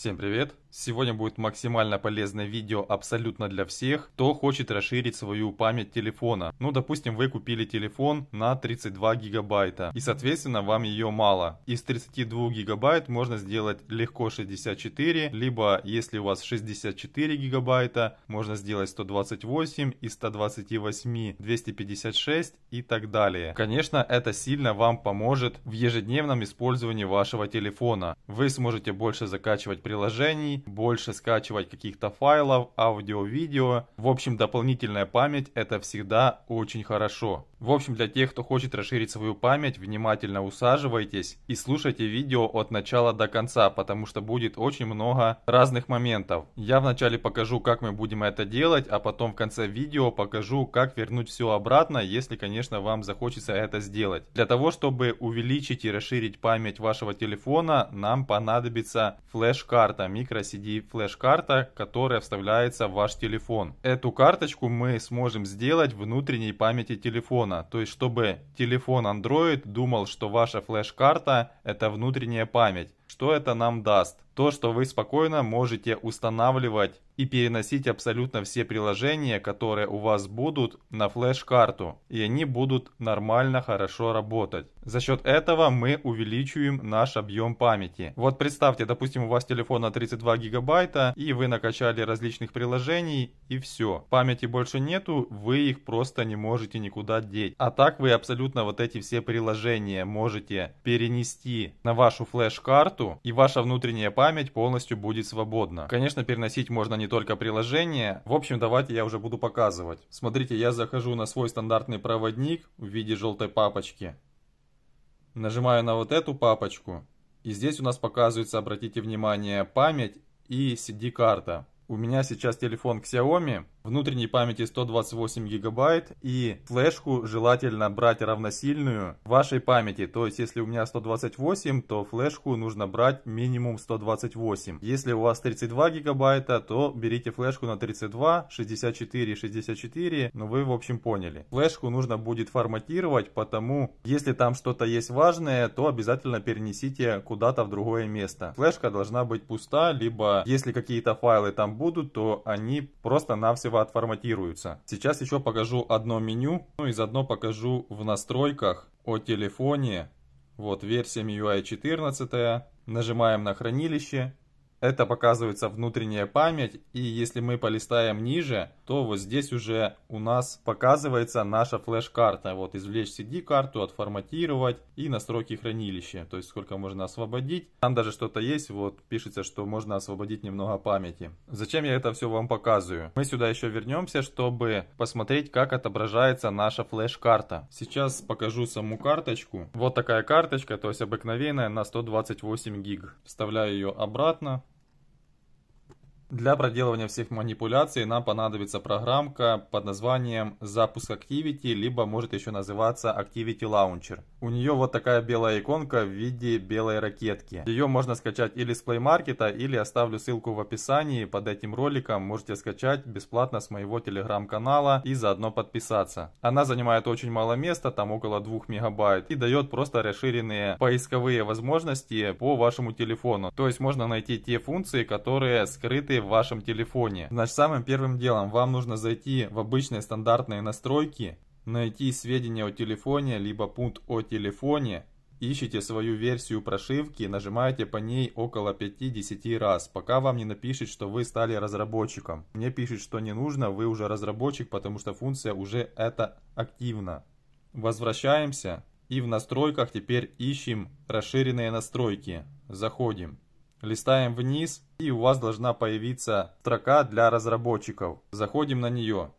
Всем привет! Сегодня будет максимально полезное видео абсолютно для всех, кто хочет расширить свою память телефона. Ну, допустим, вы купили телефон на 32 гигабайта, и, соответственно, вам ее мало. Из 32 гигабайт можно сделать легко 64, либо, если у вас 64 гигабайта, можно сделать 128, из 128 256 и так далее. Конечно, это сильно вам поможет в ежедневном использовании вашего телефона. Вы сможете больше закачивать приложений, больше скачивать каких-то файлов, аудио, видео. В общем, дополнительная память это всегда очень хорошо. В общем, для тех, кто хочет расширить свою память, внимательно усаживайтесь и слушайте видео от начала до конца, потому что будет очень много разных моментов. Я вначале покажу, как мы будем это делать, а потом в конце видео покажу, как вернуть все обратно, если, конечно, вам захочется это сделать. Для того, чтобы увеличить и расширить память вашего телефона, нам понадобится флеш-карта, microCD флеш-карта, которая вставляется в ваш телефон. Эту карточку мы сможем сделать внутренней памяти телефона телефона. То есть, чтобы телефон Android думал, что ваша флеш-карта это внутренняя память. Что это нам даст? То, что вы спокойно можете устанавливать и переносить абсолютно все приложения, которые у вас будут, на флеш-карту. И они будут нормально, хорошо работать. За счет этого мы увеличиваем наш объем памяти. Вот представьте, допустим, у вас телефон на 32 гигабайта, и вы накачали различных приложений, и все. Памяти больше нету, вы их просто не можете никуда деть. А так вы абсолютно вот эти все приложения можете перенести на вашу флеш-карту, карту, и ваша внутренняя память полностью будет свободна. Конечно, переносить можно не только приложение. В общем, давайте я уже буду показывать. Смотрите, я захожу на свой стандартный проводник в виде желтой папочки. Нажимаю на вот эту папочку. И здесь у нас показывается, обратите внимание, память и CD-карта. У меня сейчас телефон Xiaomi, внутренней памяти 128 гигабайт и флешку желательно брать равносильную вашей памяти. То есть, если у меня 128, то флешку нужно брать минимум 128. Если у вас 32 гигабайта, то берите флешку на 32, 64, 64, но ну, вы в общем поняли. Флешку нужно будет форматировать, потому если там что-то есть важное, то обязательно перенесите куда-то в другое место. Флешка должна быть пуста, либо если какие-то файлы там будут, то они просто на все топливо отформатируются. Сейчас еще покажу одно меню, ну и заодно покажу в настройках о телефоне. Вот версия MIUI 14. Нажимаем на хранилище это показывается внутренняя память, и если мы полистаем ниже, то вот здесь уже у нас показывается наша флеш-карта. Вот извлечь CD-карту, отформатировать и настройки хранилища, то есть сколько можно освободить. Там даже что-то есть, вот пишется, что можно освободить немного памяти. Зачем я это все вам показываю? Мы сюда еще вернемся, чтобы посмотреть, как отображается наша флеш-карта. Сейчас покажу саму карточку. Вот такая карточка, то есть обыкновенная на 128 гиг. Вставляю ее обратно. Для проделывания всех манипуляций нам понадобится программка под названием «Запуск Activity», либо может еще называться Activity Launcher. У нее вот такая белая иконка в виде белой ракетки. Ее можно скачать или с Play Market, или оставлю ссылку в описании под этим роликом, можете скачать бесплатно с моего телеграм-канала и заодно подписаться. Она занимает очень мало места, там около 2 мегабайт, и дает просто расширенные поисковые возможности по вашему телефону. То есть можно найти те функции, которые скрыты в вашем телефоне. Значит, самым первым делом вам нужно зайти в обычные стандартные настройки, найти сведения о телефоне, либо пункт о телефоне, ищите свою версию прошивки, нажимаете по ней около 5-10 раз, пока вам не напишет, что вы стали разработчиком. Мне пишет, что не нужно, вы уже разработчик, потому что функция уже это активна. Возвращаемся и в настройках теперь ищем расширенные настройки. Заходим. Листаем вниз и у вас должна появиться строка для разработчиков. Заходим на нее.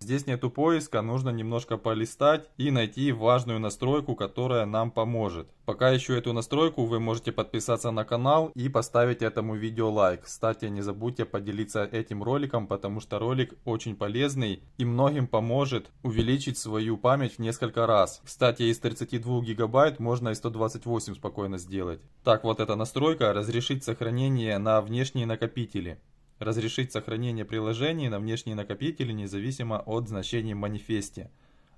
Здесь нету поиска, нужно немножко полистать и найти важную настройку, которая нам поможет. Пока ищу эту настройку, вы можете подписаться на канал и поставить этому видео лайк. Кстати, не забудьте поделиться этим роликом, потому что ролик очень полезный и многим поможет увеличить свою память в несколько раз. Кстати, из 32 гигабайт можно и 128 спокойно сделать. Так, вот эта настройка, разрешит сохранение на внешние накопители разрешить сохранение приложений на внешние накопители независимо от значений в манифесте.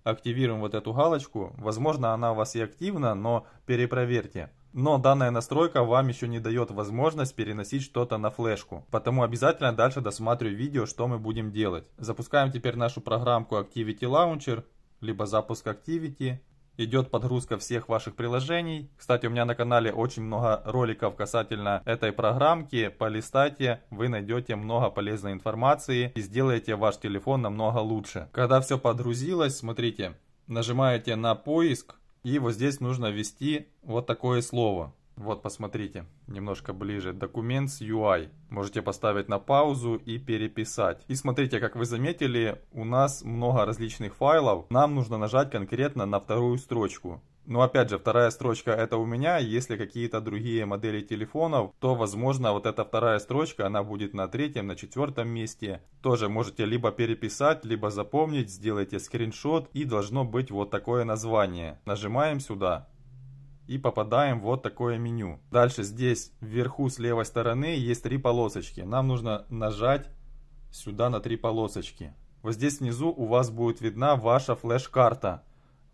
Активируем вот эту галочку. Возможно, она у вас и активна, но перепроверьте. Но данная настройка вам еще не дает возможность переносить что-то на флешку. Потому обязательно дальше досматриваю видео, что мы будем делать. Запускаем теперь нашу программку Activity Launcher, либо запуск Activity идет подгрузка всех ваших приложений. Кстати, у меня на канале очень много роликов касательно этой программки. Полистайте, вы найдете много полезной информации и сделаете ваш телефон намного лучше. Когда все подгрузилось, смотрите, нажимаете на поиск и вот здесь нужно ввести вот такое слово. Вот, посмотрите, немножко ближе. Документ с UI. Можете поставить на паузу и переписать. И смотрите, как вы заметили, у нас много различных файлов. Нам нужно нажать конкретно на вторую строчку. Но опять же, вторая строчка это у меня. Если какие-то другие модели телефонов, то возможно вот эта вторая строчка, она будет на третьем, на четвертом месте. Тоже можете либо переписать, либо запомнить, сделайте скриншот и должно быть вот такое название. Нажимаем сюда и попадаем в вот такое меню. Дальше здесь вверху с левой стороны есть три полосочки. Нам нужно нажать сюда на три полосочки. Вот здесь внизу у вас будет видна ваша флеш-карта.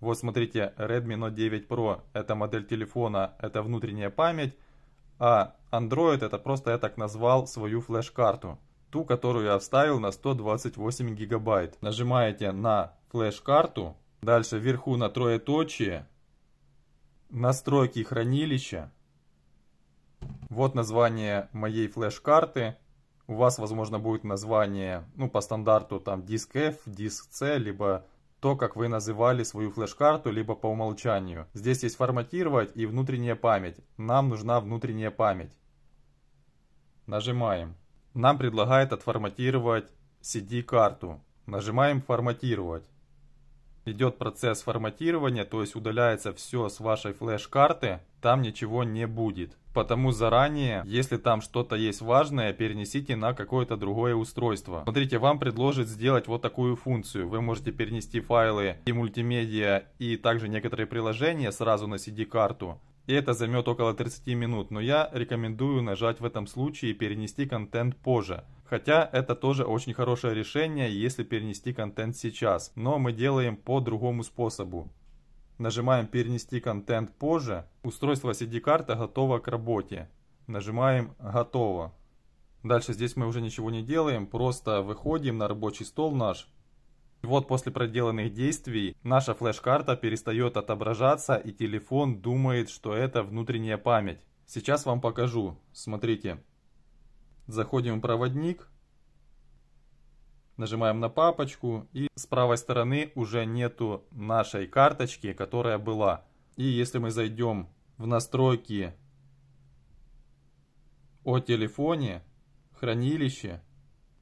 Вот смотрите, Redmi Note 9 Pro это модель телефона, это внутренняя память, а Android это просто я так назвал свою флеш-карту. Ту, которую я вставил на 128 гигабайт. Нажимаете на флеш-карту, дальше вверху на троеточие Настройки хранилища. Вот название моей флеш-карты. У вас, возможно, будет название, ну, по стандарту, там, диск F, диск C, либо то, как вы называли свою флеш-карту, либо по умолчанию. Здесь есть форматировать и внутренняя память. Нам нужна внутренняя память. Нажимаем. Нам предлагает отформатировать CD-карту. Нажимаем «Форматировать» идет процесс форматирования, то есть удаляется все с вашей флеш-карты, там ничего не будет. Потому заранее, если там что-то есть важное, перенесите на какое-то другое устройство. Смотрите, вам предложат сделать вот такую функцию. Вы можете перенести файлы и мультимедиа, и также некоторые приложения сразу на CD-карту и это займет около 30 минут, но я рекомендую нажать в этом случае «Перенести контент позже». Хотя это тоже очень хорошее решение, если перенести контент сейчас, но мы делаем по другому способу. Нажимаем «Перенести контент позже», устройство CD-карта готово к работе. Нажимаем «Готово». Дальше здесь мы уже ничего не делаем, просто выходим на рабочий стол наш, вот после проделанных действий наша флеш-карта перестает отображаться и телефон думает, что это внутренняя память. Сейчас вам покажу. Смотрите. Заходим в проводник. Нажимаем на папочку и с правой стороны уже нету нашей карточки, которая была. И если мы зайдем в настройки о телефоне, хранилище,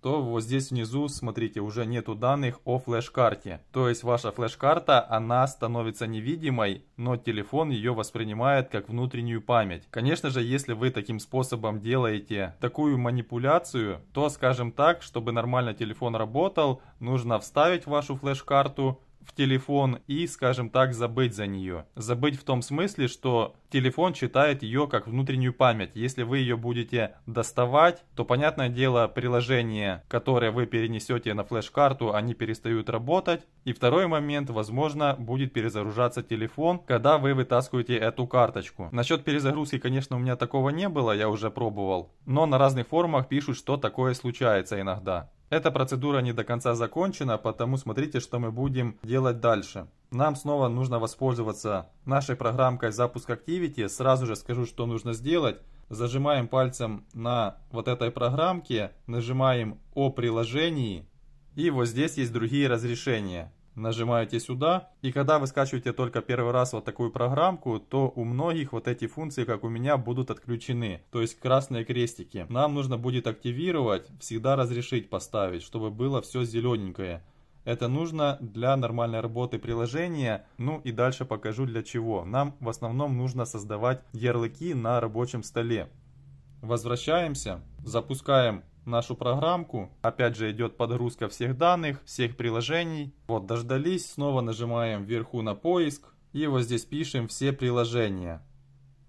то вот здесь внизу, смотрите, уже нету данных о флеш-карте. То есть ваша флеш-карта, она становится невидимой, но телефон ее воспринимает как внутреннюю память. Конечно же, если вы таким способом делаете такую манипуляцию, то, скажем так, чтобы нормально телефон работал, нужно вставить вашу флеш-карту, в телефон и, скажем так, забыть за нее. Забыть в том смысле, что телефон читает ее как внутреннюю память. Если вы ее будете доставать, то, понятное дело, приложения, которые вы перенесете на флеш-карту, они перестают работать. И второй момент, возможно, будет перезагружаться телефон, когда вы вытаскиваете эту карточку. Насчет перезагрузки, конечно, у меня такого не было, я уже пробовал. Но на разных форумах пишут, что такое случается иногда. Эта процедура не до конца закончена, потому смотрите, что мы будем делать дальше. Нам снова нужно воспользоваться нашей программкой запуск Activity. Сразу же скажу, что нужно сделать. Зажимаем пальцем на вот этой программке, нажимаем о приложении. И вот здесь есть другие разрешения нажимаете сюда. И когда вы скачиваете только первый раз вот такую программку, то у многих вот эти функции, как у меня, будут отключены. То есть красные крестики. Нам нужно будет активировать, всегда разрешить поставить, чтобы было все зелененькое. Это нужно для нормальной работы приложения. Ну и дальше покажу для чего. Нам в основном нужно создавать ярлыки на рабочем столе. Возвращаемся, запускаем нашу программку. Опять же идет подгрузка всех данных, всех приложений. Вот дождались, снова нажимаем вверху на поиск и вот здесь пишем все приложения.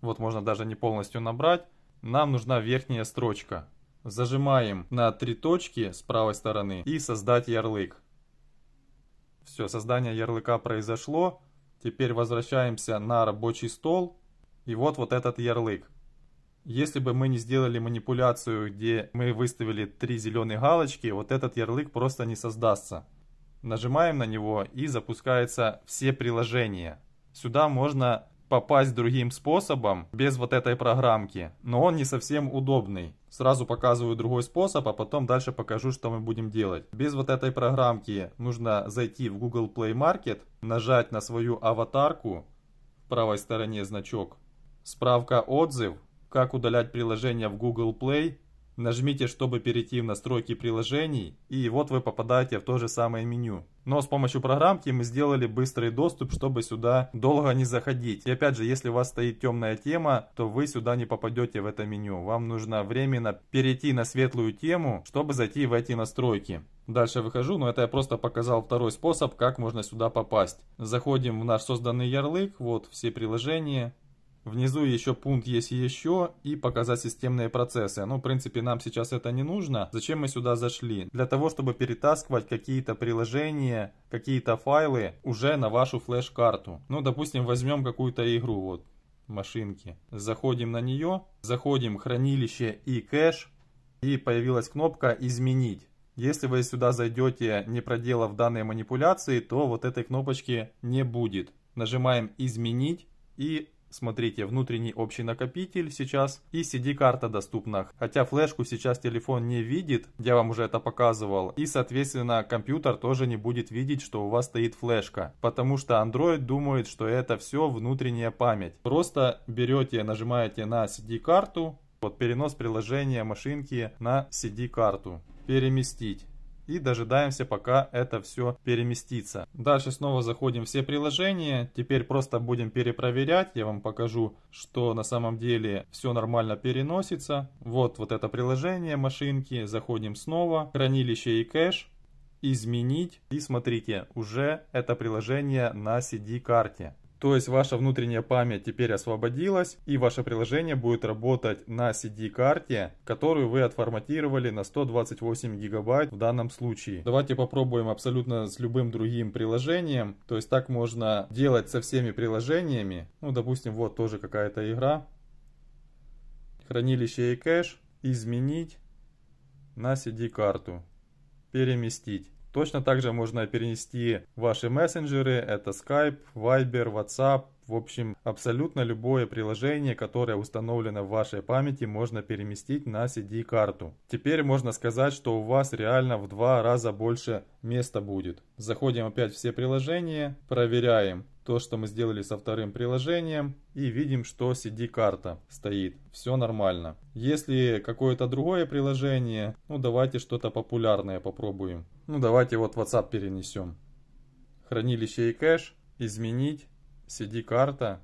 Вот можно даже не полностью набрать. Нам нужна верхняя строчка. Зажимаем на три точки с правой стороны и создать ярлык. Все, создание ярлыка произошло. Теперь возвращаемся на рабочий стол. И вот вот этот ярлык. Если бы мы не сделали манипуляцию, где мы выставили три зеленые галочки, вот этот ярлык просто не создастся. Нажимаем на него и запускаются все приложения. Сюда можно попасть другим способом, без вот этой программки, но он не совсем удобный. Сразу показываю другой способ, а потом дальше покажу, что мы будем делать. Без вот этой программки нужно зайти в Google Play Market, нажать на свою аватарку, в правой стороне значок, справка отзыв, как удалять приложение в Google Play, нажмите, чтобы перейти в настройки приложений, и вот вы попадаете в то же самое меню. Но с помощью программки мы сделали быстрый доступ, чтобы сюда долго не заходить. И опять же, если у вас стоит темная тема, то вы сюда не попадете в это меню. Вам нужно временно перейти на светлую тему, чтобы зайти в эти настройки. Дальше выхожу, но это я просто показал второй способ, как можно сюда попасть. Заходим в наш созданный ярлык, вот все приложения. Внизу еще пункт есть еще и показать системные процессы. Ну, в принципе, нам сейчас это не нужно. Зачем мы сюда зашли? Для того, чтобы перетаскивать какие-то приложения, какие-то файлы уже на вашу флеш-карту. Ну, допустим, возьмем какую-то игру, вот, машинки. Заходим на нее, заходим в хранилище и кэш, и появилась кнопка «Изменить». Если вы сюда зайдете, не проделав данные манипуляции, то вот этой кнопочки не будет. Нажимаем «Изменить» и Смотрите, внутренний общий накопитель сейчас и CD-карта доступна. Хотя флешку сейчас телефон не видит, я вам уже это показывал. И, соответственно, компьютер тоже не будет видеть, что у вас стоит флешка. Потому что Android думает, что это все внутренняя память. Просто берете, нажимаете на CD-карту, вот перенос приложения машинки на CD-карту. Переместить и дожидаемся, пока это все переместится. Дальше снова заходим в все приложения. Теперь просто будем перепроверять. Я вам покажу, что на самом деле все нормально переносится. Вот, вот это приложение машинки. Заходим снова. Хранилище и кэш изменить. И смотрите, уже это приложение на CD-карте. То есть ваша внутренняя память теперь освободилась, и ваше приложение будет работать на CD-карте, которую вы отформатировали на 128 гигабайт в данном случае. Давайте попробуем абсолютно с любым другим приложением. То есть так можно делать со всеми приложениями. Ну, допустим, вот тоже какая-то игра. Хранилище и кэш. Изменить на CD-карту. Переместить. Точно так же можно перенести ваши мессенджеры, это Skype, Viber, WhatsApp, в общем, абсолютно любое приложение, которое установлено в вашей памяти, можно переместить на CD-карту. Теперь можно сказать, что у вас реально в два раза больше места будет. Заходим опять в все приложения, проверяем то, что мы сделали со вторым приложением и видим, что CD-карта стоит. Все нормально. Если какое-то другое приложение, ну давайте что-то популярное попробуем. Ну давайте вот WhatsApp перенесем. Хранилище и кэш. Изменить. CD-карта.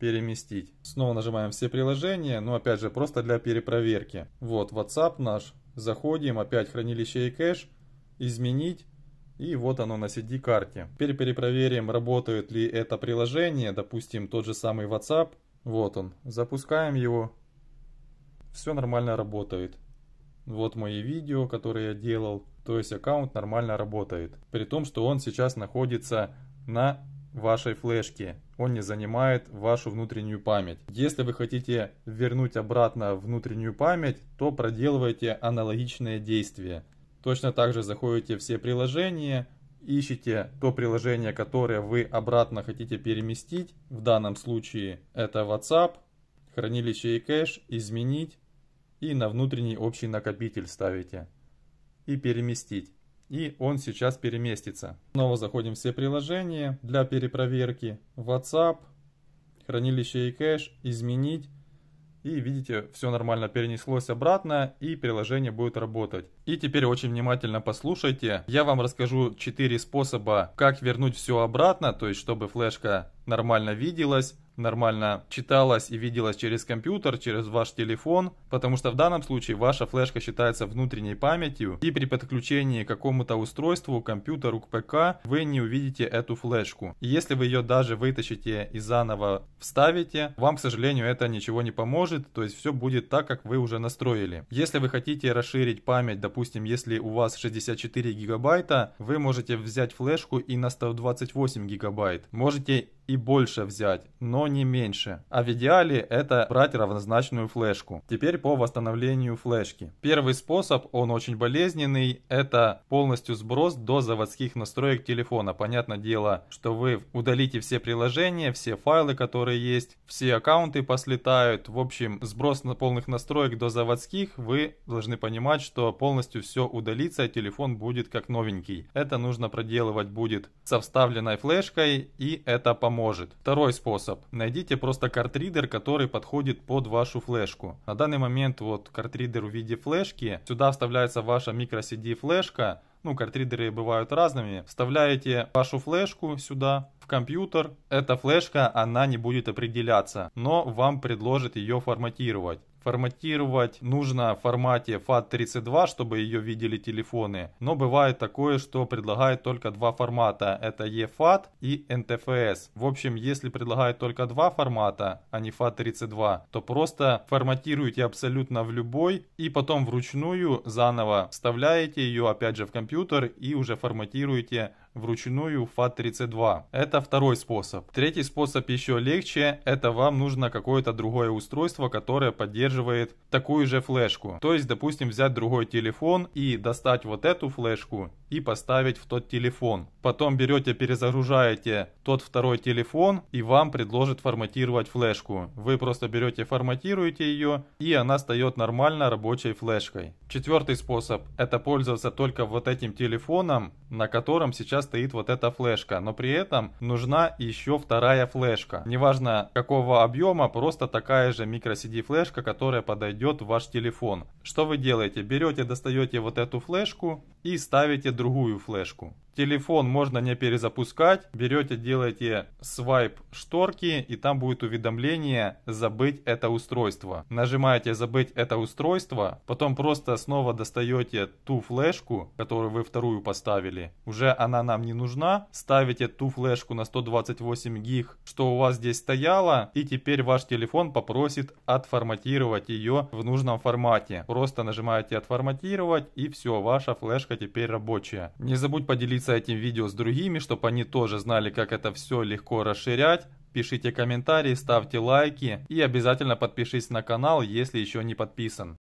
Переместить. Снова нажимаем все приложения, но опять же просто для перепроверки. Вот WhatsApp наш. Заходим, опять хранилище и кэш. Изменить. И вот оно на CD-карте. Теперь перепроверим, работает ли это приложение. Допустим, тот же самый WhatsApp. Вот он. Запускаем его. Все нормально работает. Вот мои видео, которые я делал. То есть аккаунт нормально работает. При том, что он сейчас находится на вашей флешке. Он не занимает вашу внутреннюю память. Если вы хотите вернуть обратно внутреннюю память, то проделывайте аналогичные действия. Точно так же заходите все приложения, ищите то приложение, которое вы обратно хотите переместить. В данном случае это WhatsApp, хранилище и кэш, изменить и на внутренний общий накопитель ставите и переместить. И он сейчас переместится. Снова заходим в все приложения для перепроверки. WhatsApp, хранилище и кэш, изменить и видите, все нормально перенеслось обратно и приложение будет работать. И теперь очень внимательно послушайте. Я вам расскажу 4 способа, как вернуть все обратно, то есть чтобы флешка нормально виделась нормально читалось и виделось через компьютер, через ваш телефон, потому что в данном случае ваша флешка считается внутренней памятью, и при подключении к какому-то устройству, компьютеру, к ПК, вы не увидите эту флешку. И если вы ее даже вытащите и заново вставите, вам, к сожалению, это ничего не поможет, то есть все будет так, как вы уже настроили. Если вы хотите расширить память, допустим, если у вас 64 гигабайта, вы можете взять флешку и на 128 гигабайт. Можете и больше взять, но не меньше. А в идеале это брать равнозначную флешку. Теперь по восстановлению флешки. Первый способ, он очень болезненный, это полностью сброс до заводских настроек телефона. Понятное дело, что вы удалите все приложения, все файлы, которые есть, все аккаунты послетают. В общем, сброс на полных настроек до заводских, вы должны понимать, что полностью все удалится, и телефон будет как новенький. Это нужно проделывать будет со вставленной флешкой, и это поможет поможет. Второй способ. Найдите просто картридер, который подходит под вашу флешку. На данный момент вот картридер в виде флешки. Сюда вставляется ваша microSD флешка. Ну, картридеры бывают разными. Вставляете вашу флешку сюда, в компьютер. Эта флешка, она не будет определяться, но вам предложат ее форматировать. Форматировать нужно в формате FAT32, чтобы ее видели телефоны. Но бывает такое, что предлагает только два формата. Это EFAT и NTFS. В общем, если предлагает только два формата, а не FAT32, то просто форматируйте абсолютно в любой и потом вручную заново вставляете ее опять же в компьютер и уже форматируете вручную FAT32. Это второй способ. Третий способ еще легче, это вам нужно какое-то другое устройство, которое поддерживает такую же флешку. То есть, допустим, взять другой телефон и достать вот эту флешку и поставить в тот телефон. Потом берете, перезагружаете тот второй телефон и вам предложит форматировать флешку. Вы просто берете, форматируете ее и она стает нормально рабочей флешкой. Четвертый способ это пользоваться только вот этим телефоном, на котором сейчас стоит вот эта флешка, но при этом нужна еще вторая флешка. Неважно какого объема, просто такая же microSD флешка, которая подойдет в ваш телефон. Что вы делаете? Берете, достаете вот эту флешку и ставите другую флешку. Телефон можно не перезапускать. Берете, делаете свайп шторки, и там будет уведомление «Забыть это устройство». Нажимаете «Забыть это устройство», потом просто снова достаете ту флешку, которую вы вторую поставили. Уже она нам не нужна. Ставите ту флешку на 128 гиг, что у вас здесь стояло, и теперь ваш телефон попросит отформатировать ее в нужном формате. Просто нажимаете «Отформатировать», и все, ваша флешка теперь рабочая. Не забудь поделиться поделиться этим видео с другими, чтобы они тоже знали, как это все легко расширять. Пишите комментарии, ставьте лайки и обязательно подпишись на канал, если еще не подписан.